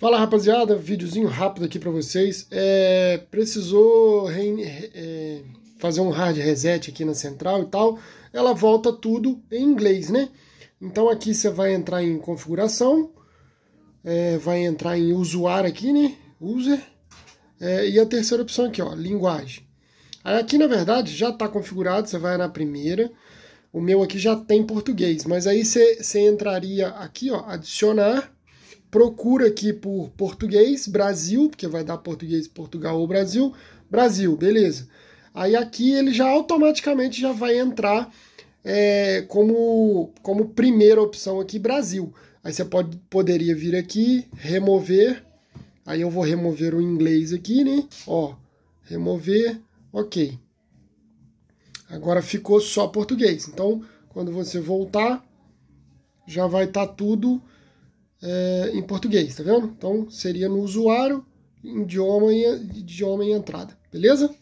Fala rapaziada, videozinho rápido aqui para vocês. É, precisou é, fazer um hard reset aqui na central e tal. Ela volta tudo em inglês, né? Então aqui você vai entrar em configuração, é, vai entrar em usuário aqui, né? User. É, e a terceira opção aqui, ó, linguagem. Aí aqui na verdade já está configurado, você vai na primeira. O meu aqui já tem português, mas aí você entraria aqui, ó, adicionar procura aqui por português, Brasil, porque vai dar português, Portugal ou Brasil, Brasil, beleza. Aí aqui ele já automaticamente já vai entrar é, como, como primeira opção aqui, Brasil. Aí você pode, poderia vir aqui, remover, aí eu vou remover o inglês aqui, né? Ó, remover, ok. Agora ficou só português, então quando você voltar, já vai estar tá tudo é, em português, tá vendo? Então seria no usuário, idioma e, idioma e entrada, beleza?